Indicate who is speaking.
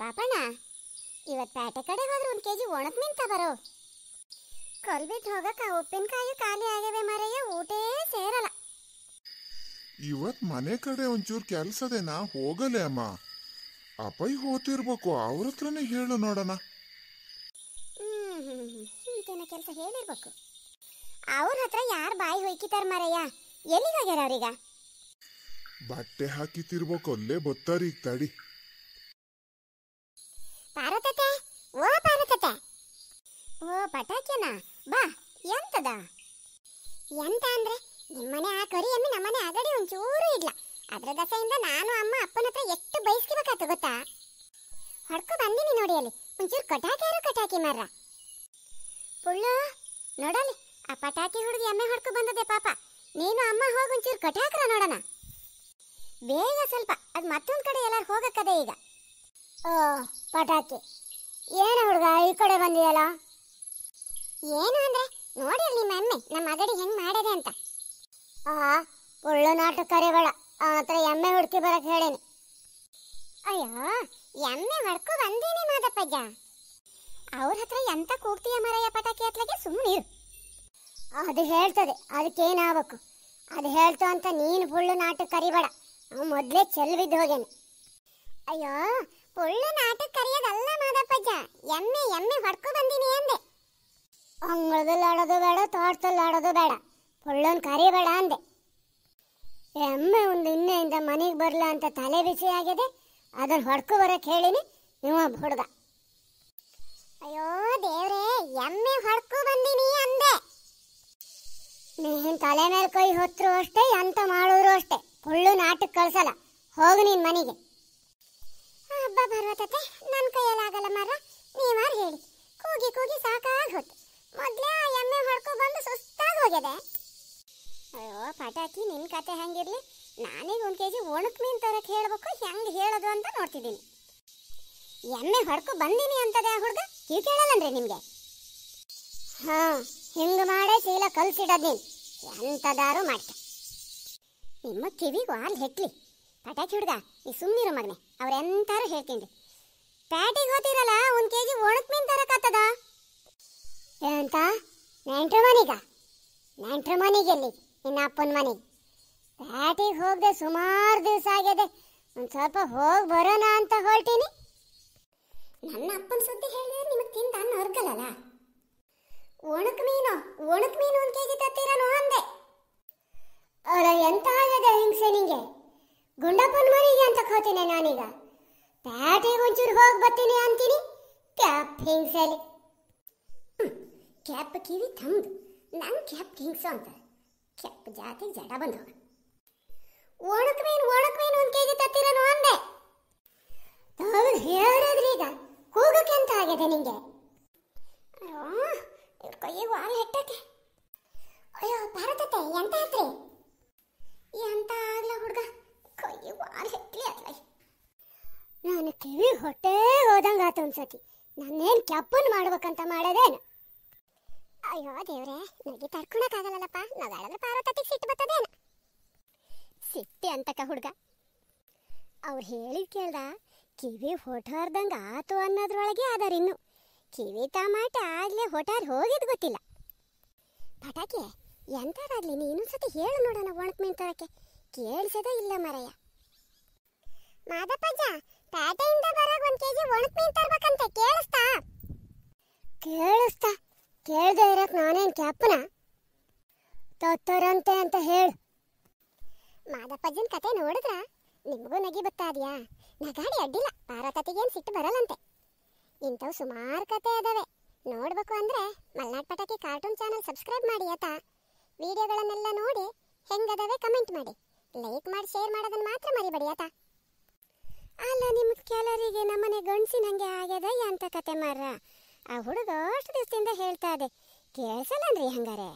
Speaker 1: ಪಾಪಣ್ಣ ಇವತ್ತು ಪೇಟೆ ಕಡೆ ಹೋದ್ರೆ ಒಂದು ಕೆಜಿ ಒಣಕ್ ಮಿಂತ ಬರೋ ಕೊಲ್ಬಿಟ್ಟು ಹೋಗಕ್ಕ ಉಪ್ಪಿನಕಾಯಿ ಖಾಲಿ ಆಗಿವೆ ಮರೆಯ ಊಟೇ ಸೇರಲ್ಲ ಇವತ್ ಮನೆ ಕಡೆ ಒಂಚೂರು ಕೆಲ್ಸದೇನ ಹೋಗಲೆ ಅಮ್ಮ ಅಪೈ ಹೋತಿರ್ಬೇಕು ಅವ್ರ ಹತ್ರನೇ ಹೇಳು ನೋಡೋಣ ಈಗಿನ ಕೆಲಸ ಹೇಳಿರ್ಬೇಕು ಅವ್ರ ಹತ್ರ ಯಾರು ಬಾಯಿ ಹೊಯ್ಕಿತಾರ ಮರಯ್ಯ ಎಲ್ಲಿಗಾಗ್ಯಾರ ಅವ್ರೀಗ ಬಟ್ಟೆ ಹಾಕಿತಿರ್ಬೇಕು ಅಲ್ಲೇ ಬತ್ತಾರೀಗ ತಡಿ ಪಟಾಕಿನಾ ಬಾ ಎಂತದ ಎಂತ ಅಂದ್ರೆ ನಿಮ್ಮನೆ ಆ ಕರಿಯಮ್ಮಿ ನಮ್ಮನೆ ಅಗಡಿ ಒಂಚೂರು ಇಲ್ಲ ಅದ್ರ ದಸೆಯಿಂದ ನಾನು ಅಮ್ಮ ಅಪ್ಪನ ಹತ್ರ ಎಷ್ಟು ಬಯಸ್ಕಿಬೇಕಾತ ಗೊತ್ತಾ ಹೊಡ್ಕೊ ಬಂದಿನಿ ನೋಡಿ ಅಲ್ಲಿ ಒಂಚೂರು ಇರೋ ಕಟಾಕಿ ಮಾರ ಪುಳ್ಳು ನೋಡಲಿ ಆ ಪಟಾಕಿ ಹುಡುಗಿ ಎಮ್ಮೆ ಹೊಡ್ಕೊ ಬಂದದೆ ಪಾಪ ನೀನು ಅಮ್ಮ ಹೋಗಿ ಒಂಚೂರು ಕಟಾಕ್ರ ನೋಡೋಣ ಬೇಗ ಸ್ವಲ್ಪ ಅದು ಮತ್ತೊಂದು ಕಡೆ ಎಲ್ಲರೂ ಹೋಗಕ್ಕದೆ ಈಗ ಓ ಪಟಾಕಿ ಏನು ಹುಡುಗ ಈ ಕಡೆ ಬಂದಿದೆಯಲ್ಲ ಏನು ಅಂದ್ರೆ ನೋಡಿ ನಿಮ್ಮ ಎಮ್ಮೆ ನಮ್ಮ ಅಗಡಿ ಹೆಂಗ್ ಮಾಡಿದೆ ಅಂತ ಆ ಒಳ್ಳೆ ನಾಟಕ ಕರಿಬೇಡ ಹತ್ರ ಎಮ್ಮೆ ಹುಡುಕಿ ಬರಕ್ ಹೇಳೇನಿ ಅಯ್ಯೋ ಎಮ್ಮೆ ಹೊಡ್ಕೊ ಬಂದೀನಿ ಮಾದಪ್ಪಜ್ಜ ಅವ್ರ ಹತ್ರ ಎಂತ ಕೂಗ್ತೀಯ ಮರಯ್ಯ ಪಟಾಕಿ ಸುಮ್ಮನೆ ಇರು ಅದು ಹೇಳ್ತದೆ ಅದಕ್ಕೇನಾಗಬೇಕು ಅದು ಹೇಳ್ತು ಅಂತ ನೀನು ಪುಳ್ಳು ನಾಟಕ ಕರಿಬೇಡ ಅವ ಮೊದಲೇ ಚೆಲ್ಬಿದ್ದು ಹೋಗೇನೆ ಅಯ್ಯೋ ಪುಳ್ಳು ನಾಟಕ ಕರಿಯೋದಲ್ಲ ಮಾದಪ್ಪಜ್ಜ ಎಮ್ಮೆ ಎಮ್ಮೆ ಹೊಡ್ಕೊ ಬಂದೀನಿ ಅಂದೆ ಅಂಗಳದಲ್ಲಿ ಆಡೋದು ಬೇಡ ತೋಟದಲ್ಲಿ ಆಡೋದು ಬೇಡ ಒಳ್ಳೊಂದು ಕರಿಬೇಡ ಅಂದೆ ಎಮ್ಮೆ ಒಂದು ಇನ್ನೆಯಿಂದ ಮನೆಗೆ ಬರಲಾ ಅಂತ ತಲೆ ಬಿಸಿ ಆಗಿದೆ ಅದನ್ನು ಹೊಡ್ಕೊ ಬರಕ್ಕೆ ಹೇಳಿನಿ ನೀವು ಹೊಡ್ದ ಅಯ್ಯೋ ದೇವ್ರೆ ಎಮ್ಮೆ ಹೊಡ್ಕೊ ಬಂದಿನಿ ಅಂದೆ ನೀನ್ ತಲೆ ಮೇಲೆ ಕೈ ಹೊತ್ತರು ಅಷ್ಟೇ ಎಂತ ಮಾಡಿದ್ರು ಅಷ್ಟೇ ಕೊಳ್ಳು ನಾಟಕ ಕಳ್ಸಲ್ಲ ಹೋಗು ನೀನ್ ಮನೆಗೆ ಹಬ್ಬ ಬರ್ವತತೆ ನನ್ನ ಕೈಯಲ್ಲಾಗಲ್ಲ ಮರ ನೀವಾರು ಹೇಳಿ ಕೂಗಿ ಕೂಗಿ ಸಾಕಾಗಿ ಹೋತು ಮೊದಲೇ ಆ ಎಮ್ಮೆ ಹೊಡ್ಕೊ ಬಂದು ಸುಸ್ತಾಗಿ ಹೋಗಿದೆ ಅಯ್ಯೋ ಪಟಾಕಿ ನಿನ್ನ ಕತೆ ಹೆಂಗಿರಲಿ ನಾನೀಗ ಒಂದು ಕೆ ಜಿ ಒಣಕ್ ಮೀನು ತರಕ್ಕೆ ಹೇಳ್ಬೇಕು ಹೆಂಗೆ ಹೇಳೋದು ಅಂತ ನೋಡ್ತಿದ್ದೀನಿ ಎಮ್ಮೆ ಹೊಡ್ಕೊ ಬಂದೀನಿ ಅಂತದೆ ಆ ಹುಡುಗ ಕಿವಿ ಕೇಳಲ್ಲನ್ರಿ ನಿಮಗೆ ಹಾಂ ಹಿಂಗೆ ಮಾಡೇ ಶೀಲ ಕಲ್ಸಿಡೋದು ನೀನು ಎಂಥದಾರು ಮಾಡ್ತ ನಿಮ್ಮ ಕಿವಿಗೂ ಹಾಲು ಹೆಕ್ಲಿ ಪಟಾಕಿ ಹುಡ್ಗ ನೀ ಸುಮ್ಮನಿರು ಮಗನೆ ಅವ್ರು ಎಂತಾರು ಹೇಳ್ತೀನಿ ಪ್ಯಾಟಿಗೆ ಹೋತಿರಲ್ಲ ಒಂದು ಕೆ ಜಿ ಒಣಕ್ ಮೀನು ತರಕಾಗ್ತದ ಏನಂತ ನೆಂಟ್ರ ಮನೆಗ ನೆಂಟ್ರ ಮನೆಗೆ ಎಲ್ಲಿ ನಿನ್ನ ಅಪ್ಪನ ಮನೆ ಪ್ಯಾಟಿಗೆ ಹೋಗದೆ ಸುಮಾರು ದಿವಸ ಆಗಿದೆ ಒಂದು ಸ್ವಲ್ಪ ಹೋಗಿ ಬರೋಣ ಅಂತ ಹೊರಟೀನಿ ನನ್ನ ಅಪ್ಪನ ಸುದ್ದಿ ಹೇಳಿದ್ರೆ ನಿಮಗೆ ತಿಂತ ಅನ್ನ ಹೊರಗಲ್ಲ ಒಣಕ್ ಮೀನು ಒಣಕ್ ಮೀನು ಒಂದು ಕೆಜಿ ತತ್ತಿರನು ಅಂದೆ ಅವರ ಎಂತ ಆಗಿದೆ ಹಿಂಸೆ ನಿಂಗೆ ಗುಂಡಪ್ಪನ ಮನೆಗೆ ಅಂತ ಕೋತೀನಿ ನಾನೀಗ ಪ್ಯಾಟಿಗೆ ಒಂಚೂರು ಹೋಗಿ ಬರ್ತೀನಿ ಅಂತೀನಿ ಕ್ಯಾಪ್ ಹಿಂಸೆಲಿ ಕ್ಯಾಪ್ ಕಿವಿ ತಮ್ಮದು ನಾನು ಕ್ಯಾಪ್ ಕಿಂಗ್ಸು ಅಂತ ಕ್ಯಾಪ್ ಜಾತಿ ಜಡ ಬಂದು ಒಣಕ್ ಮೀನು ಒಣಕ್ ಮೀನ್ ಒಂದು ಕೆಜಿ ತತ್ತಿರನು ಅಂದೆ ತಾವು ಈಗ ಹೋಗಕ್ಕೆ ಅಂತ ಆಗಿದೆ ನಿಂಗೆ ಇವ್ರ ಕೈಗೆ ವಾರ ಹೆಟ್ಟಕ್ಕೆ ಅಯ್ಯೋ ಭಾರತತೆ ಎಂತ ಹೇಳ್ತ್ರಿ ಎಂತ ಆಗ್ಲ ಹುಡುಗ ಕೈ ವಾರ ಹೆಟ್ಲಿ ಅತ್ಲ ನಾನು ಕಿವಿ ಹೊಟ್ಟೆ ಹೋದಂಗಾತು ಒಂದ್ಸತಿ ನಾನೇನು ಕೆಪ್ಪನ್ ಮಾಡ್ಬೇಕಂತ ಮಾಡೋದೇನು ಅಯ್ಯೋ ದೇವ್ರೆ ನಗಿ ನಾವ್ ಯಾರಾದ್ರೂ ಪಾರ್ವತತಿಗೆ ಸಿಟ್ಟು ಬರ್ತದೇನ ಸಿಟ್ಟಿ ಅಂತಕ ಹುಡುಗ ಅವ್ರು ಹೇಳಿದ ಕೇಳ್ದ ಕಿವಿ ಹೊಟಾರ್ದಂಗ ಆತು ಅನ್ನೋದ್ರೊಳಗೆ ಆದರಿನ್ನು ಕಿವಿ ತಮಾಟೆ ಆಗ್ಲೇ ಹೊಟಾರ್ ಹೋಗಿದ್ ಗೊತ್ತಿಲ್ಲ ಪಟಾಕಿ ಎಂತಾರಾಗ್ಲಿ ನೀನು ಇನ್ನೊಂದ್ಸತಿ ಹೇಳು ನೋಡೋಣ ಒಣಕ್ ಮೀನ್ ತರಕ್ಕೆ ಕೇಳಿಸದ ಇಲ್ಲ ಮರಯ್ಯ ಮಾದಪ್ಪಜ್ಜ ಪೇಟೆಯಿಂದ ಬರಾಗ ಒಂದ್ ಕೆಜಿ ಒಣಕ್ ಮೀನ್ ತರ್ಬೇಕಂತೆ ಕೇಳಿಸ್ತಾ ಕೇಳಿಸ್ತಾ ಕೇಳದೆ ಇರಕ್ ನಾನೇನ್ ಕ್ಯಾಪ್ನ ತೊತ್ತರಂತೆ ಅಂತ ಹೇಳು ಮಾದಪ್ಪಜ್ಜನ್ ಕತೆ ನೋಡಿದ್ರ ನಿಮಗೂ ನಗಿ ಬತ್ತಾದ್ಯಾ ನಗಾಡಿ ಅಡ್ಡಿಲ್ಲ ಪಾರ್ವತತಿಗೇನು ಸಿಟ್ಟು ಬರಲ್ಲಂತೆ ಇಂಥವು ಸುಮಾರು ಕತೆ ಅದಾವೆ ನೋಡ್ಬೇಕು ಅಂದ್ರೆ ಮಲ್ನಾಡ್ ಪಟಾಕಿ ಕಾರ್ಟೂನ್ ಚಾನಲ್ ಸಬ್ಸ್ಕ್ರೈಬ್ ಮಾಡಿ ಅತ ವಿಡಿಯೋಗಳನ್ನೆಲ್ಲ ನೋಡಿ ಹೆಂಗದವೆ ಕಮೆಂಟ್ ಮಾಡಿ ಲೈಕ್ ಮಾಡಿ ಶೇರ್ ಮಾಡೋದನ್ನ ಮಾತ್ರ ಮರಿಬೇಡಿ ಆತ ಅಲ್ಲ ನಿಮ್ಗೆ ಕೆಲವರಿಗೆ ನಮ್ಮನೆ ಗಂಡಸಿನಂಗೆ ಆಗ್ಯದ ಅಂತ ಕತೆ ಮಾರ್ರ ಆ ಹುಡುಗ ಅಷ್ಟು ದಿವಸದಿಂದ ಹೇಳ್ತಾ ಇದೆ ಕೇಳಿಸಲ್ಲ ಹಂಗಾರೆ